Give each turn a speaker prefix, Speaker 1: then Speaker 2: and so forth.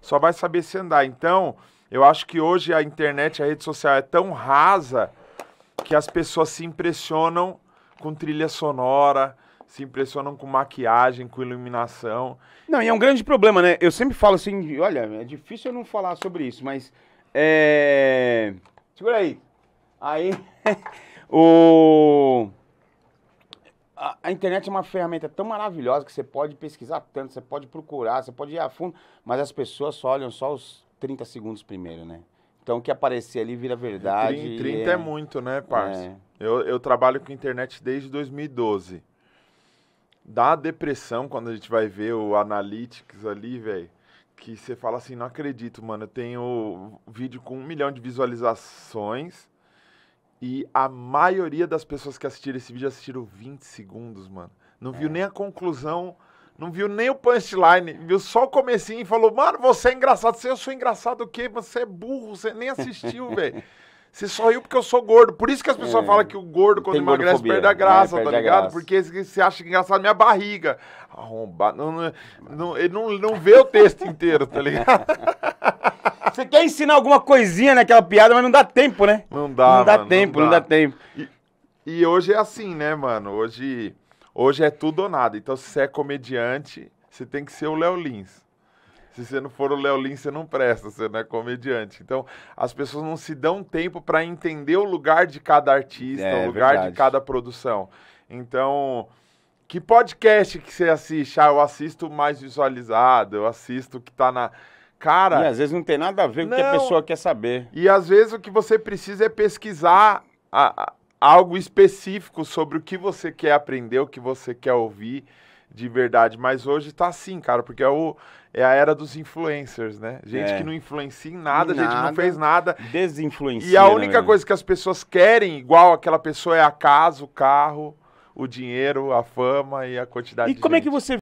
Speaker 1: só vai saber se andar. Então, eu acho que hoje a internet, a rede social é tão rasa que as pessoas se impressionam com trilha sonora, se
Speaker 2: impressionam com maquiagem, com iluminação. Não, e é um grande problema, né? Eu sempre falo assim, olha, é difícil eu não falar sobre isso, mas é... Segura aí. Aí o a internet é uma ferramenta tão maravilhosa que você pode pesquisar tanto, você pode procurar, você pode ir a fundo, mas as pessoas só olham só os 30 segundos primeiro, né? Então o que aparecer ali vira verdade. 30, 30 é... é... muito, né, parça? É. Eu, eu trabalho com internet desde 2012.
Speaker 1: Dá depressão quando a gente vai ver o Analytics ali, velho. Que você fala assim, não acredito, mano. Eu tenho vídeo com um milhão de visualizações e a maioria das pessoas que assistiram esse vídeo assistiram 20 segundos, mano. Não viu é. nem a conclusão, não viu nem o punchline, viu só o comecinho e falou, mano, você é engraçado. Se eu sou engraçado o quê? Você é burro, você nem assistiu, velho. Você só riu porque eu sou gordo. Por isso que as é. pessoas é, falam que o gordo, quando emagrece, gordofobia. perde a né? graça, é, perde tá ligado? Graça. Porque você acha engraçado minha barriga. Arrombado. Não, não, não, ele não, não vê o texto inteiro, tá
Speaker 2: ligado? quer ensinar alguma coisinha naquela piada, mas não dá tempo, né?
Speaker 1: Não dá, Não dá mano, tempo, não dá, não dá tempo. E, e, hoje é assim, né, mano? Hoje, hoje é tudo ou nada. Então, se você é comediante, você tem que ser o Léo Lins. Se você não for o Léo Lins, você não presta, você não é comediante. Então, as pessoas não se dão tempo para entender o lugar de cada artista, é, o lugar verdade. de cada produção. Então, que podcast que você assiste? Ah, eu assisto mais visualizado, eu assisto o que tá na cara. E às vezes não tem nada a ver com o que a pessoa quer saber. E às vezes o que você precisa é pesquisar a, a, algo específico sobre o que você quer aprender, o que você quer ouvir de verdade. Mas hoje tá assim, cara, porque é, o, é a era dos influencers, né? Gente é. que não influencia em nada, nada, gente que não fez nada. Desinfluencia. E a né, única coisa que as pessoas querem, igual aquela pessoa, é a casa, o carro, o dinheiro, a fama e a quantidade e de. E como
Speaker 2: gente. é que você